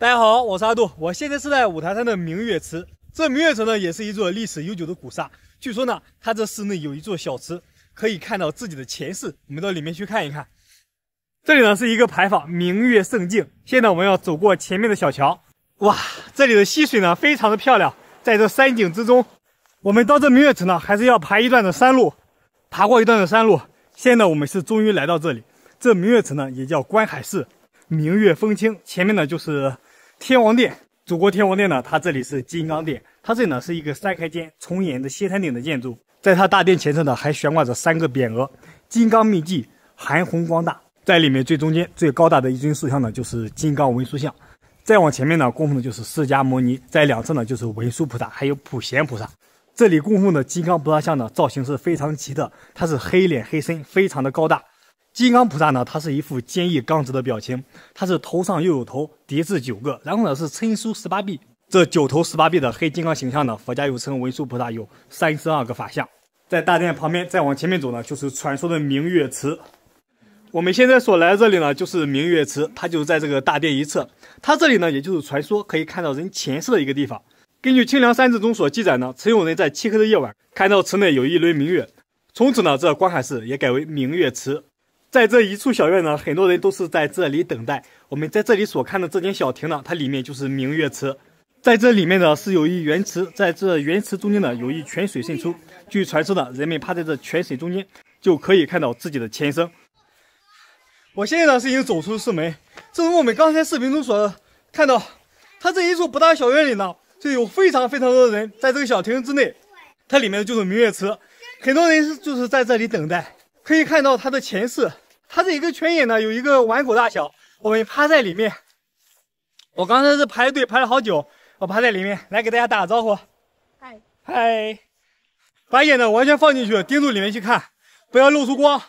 大家好，我是阿杜，我现在是在五台山的明月池。这明月池呢，也是一座历史悠久的古刹。据说呢，它这寺内有一座小池，可以看到自己的前世。我们到里面去看一看。这里呢是一个牌坊，明月胜境。现在我们要走过前面的小桥。哇，这里的溪水呢非常的漂亮，在这山景之中。我们到这明月池呢，还是要爬一段的山路，爬过一段的山路。现在我们是终于来到这里。这明月池呢，也叫观海寺。明月风清，前面呢就是。天王殿，祖国天王殿呢？它这里是金刚殿，它这里呢是一个三开间重檐的歇山顶的建筑。在它大殿前侧呢，还悬挂着三个匾额：金刚秘技，含红光大。在里面最中间最高大的一尊塑像呢，就是金刚文殊像。再往前面呢，供奉的就是释迦牟尼，在两侧呢就是文殊菩萨，还有普贤菩萨。这里供奉的金刚菩萨像呢，造型是非常奇的，它是黑脸黑身，非常的高大。金刚菩萨呢，他是一副坚毅刚直的表情，他是头上又有头，叠字九个，然后呢是称书十八臂。这九头十八臂的黑金刚形象呢，佛家又称文殊菩萨有三十二个法相。在大殿旁边再往前面走呢，就是传说的明月池。我们现在所来这里呢，就是明月池，它就在这个大殿一侧。它这里呢，也就是传说可以看到人前世的一个地方。根据《清凉三志》中所记载呢，曾永仁在漆黑的夜晚看到池内有一轮明月，从此呢，这观海寺也改为明月池。在这一处小院呢，很多人都是在这里等待。我们在这里所看的这间小亭呢，它里面就是明月池。在这里面呢，是有一圆池，在这圆池中间呢，有一泉水渗出。据传说呢，人们趴在这泉水中间，就可以看到自己的前生。我现在呢，是已经走出寺门。正如我们刚才视频中所看到，它这一处不大小院里呢，就有非常非常多的人在这个小亭之内。它里面就是明月池，很多人是就是在这里等待。可以看到它的前世，它这一个泉眼呢，有一个碗口大小。我们趴在里面，我刚才是排队排了好久，我趴在里面来给大家打个招呼。嗨嗨，把眼呢完全放进去，盯住里面去看，不要露出光。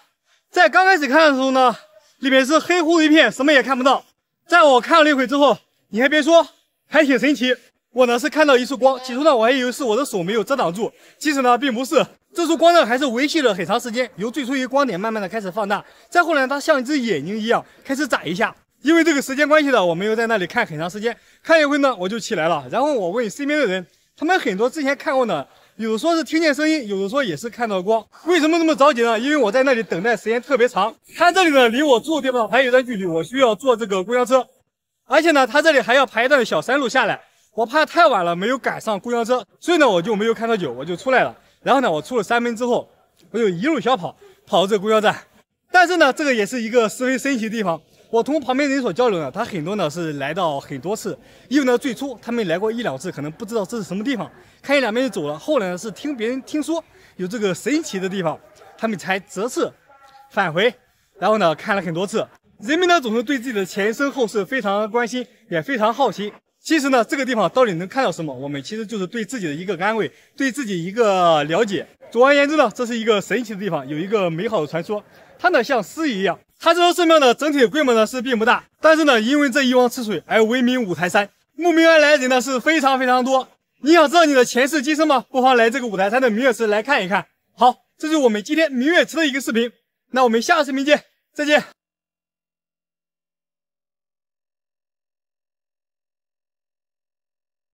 在刚开始看的时候呢，里面是黑乎一片，什么也看不到。在我看了一会之后，你还别说，还挺神奇。我呢是看到一束光，起初呢我还以为是我的手没有遮挡住，其实呢并不是，这束光呢还是维系了很长时间，由最初一个光点慢慢的开始放大，再后来它像一只眼睛一样开始眨一下。因为这个时间关系呢，我没有在那里看很长时间，看一会呢我就起来了，然后我问身边的人，他们很多之前看过呢，有说是听见声音，有的说也是看到光，为什么那么着急呢？因为我在那里等待时间特别长，它这里呢离我住的地方还有一段距离，我需要坐这个公交车，而且呢它这里还要排一段小山路下来。我怕太晚了，没有赶上公交车，所以呢，我就没有看到酒，我就出来了。然后呢，我出了山门之后，我就一路小跑，跑到这个公交站。但是呢，这个也是一个十分神奇的地方。我同旁边人所交流呢，他很多呢是来到很多次。因为呢，最初他们来过一两次，可能不知道这是什么地方，看一两遍就走了。后来呢，是听别人听说有这个神奇的地方，他们才折次返回，然后呢看了很多次。人们呢总是对自己的前生后世非常关心，也非常好奇。其实呢，这个地方到底能看到什么？我们其实就是对自己的一个安慰，对自己一个了解。总而言之呢，这是一个神奇的地方，有一个美好的传说。它呢像诗一样。它这座寺庙的整体规模呢是并不大，但是呢因为这一汪赤水而闻名五台山，慕名而来的人呢是非常非常多。你想知道你的前世今生吗？不妨来这个五台山的明月池来看一看。好，这是我们今天明月池的一个视频，那我们下个视频见，再见。